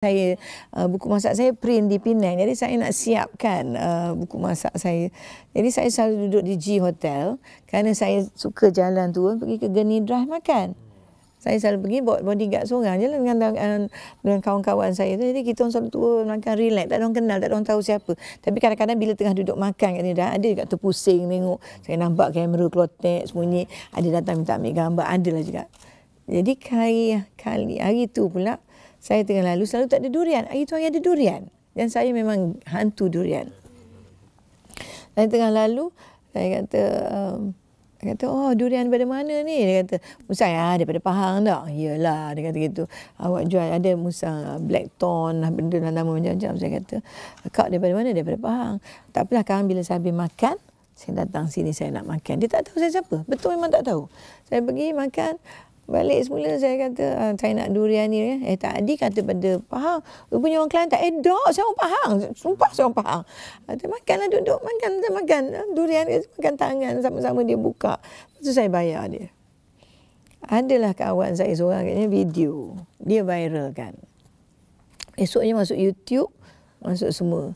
saya uh, buku masak saya print di Penang jadi saya nak siapkan uh, buku masak saya jadi saya selalu duduk di G Hotel kerana saya suka jalan tu pergi ke Geni Drive makan saya selalu pergi bawa bodyguard seorang je lah dengan, dengan, dengan kawan-kawan saya tu. Jadi kita orang selalu tua makan relax. Tak ada orang kenal, tak ada orang tahu siapa. Tapi kadang-kadang bila tengah duduk makan kat ni dah ada juga terpusing tengok. Saya nampak kamera klotek semuanya. Ada datang minta ambil gambar. Adalah juga. Jadi kali, kali hari tu pula uh, saya tengah lalu selalu tak ada durian. Hari tu hari ada durian. Dan saya memang hantu durian. Saya tengah lalu, saya kata, um, dia kata, oh durian daripada mana ni? Dia kata, musang ya, ah, daripada Pahang tak? Yelah, dia kata gitu. Awak jual ada musang black thorn, lah, benda lah nama macam-macam. Saya kata, kak daripada mana? Daripada Pahang. Tak apalah, kan bila saya habis makan, saya datang sini saya nak makan. Dia tak tahu saya siapa. Betul memang tak tahu. Saya pergi makan, balik semula saya kata ah, saya nak durian ni ya. Eh tadi kata pada Pahang, you punya orang Kelantan. tak eh, dok, saya orang Pahang. Sumpah saya orang Pahang. Kata makanlah duduk makan lah, dan makan eh, durian ni makan tangan sama-sama dia buka. Tu saya bayar dia. Adalah kawan saya seorang katanya video. Dia viral kan. Esoknya masuk YouTube, masuk semua.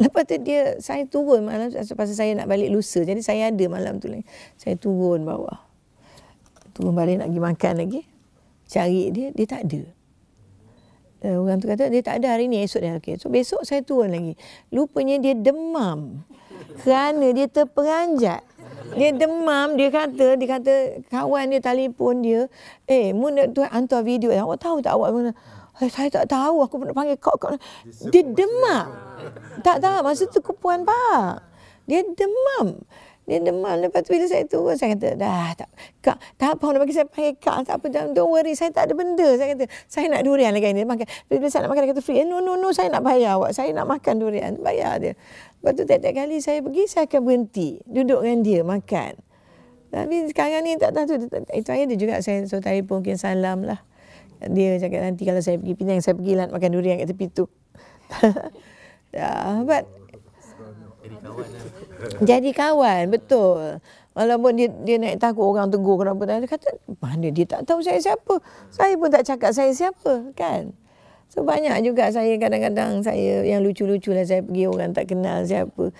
Lepas tu dia, saya turun malam pasal saya nak balik lusa. Jadi saya ada malam tu lagi. Saya turun bawah turun balik nak pergi makan lagi. Cari dia, dia tak ada. Uh, orang tu kata, dia tak ada hari ni, esok dia. Okay. So, besok saya turun lagi. Lupanya dia demam. Kerana dia terperanjat. Dia demam, dia kata, dia kata kawan dia telefon dia, eh, mu nak tu hantar video, awak tahu tak awak mana? Eh, saya tak tahu, aku nak panggil kau. kau. Dia, demam. Tak tahu, masa tu kepuan pak. Dia demam. Dia demam. Lepas tu bila saya turun, saya kata, dah tak. Kak, tak apa. nak bagi saya panggil kak. Tak apa. Don't worry. Saya tak ada benda. Saya kata, saya nak durian lagi. Dia makan. Bila, bila saya nak makan, dia kata free. Eh, no, no, no. Saya nak bayar awak. Saya nak makan durian. Bayar dia. Lepas tu tiap-tiap kali saya pergi, saya akan berhenti. Duduk dengan dia, makan. Tapi sekarang ni tak tahu. Itu hanya dia juga. Saya suruh tadi pun mungkin salam lah. Dia cakap nanti kalau saya pergi pinang saya pergi lah makan durian kat tepi tu. yeah, but lah. Jadi kawan betul. Walaupun dia, dia naik takut orang tegur kenapa. Dia kata, mana dia tak tahu saya siapa. Saya pun tak cakap saya siapa, kan. So banyak juga saya kadang-kadang saya yang lucu-lucu lah saya pergi orang tak kenal siapa.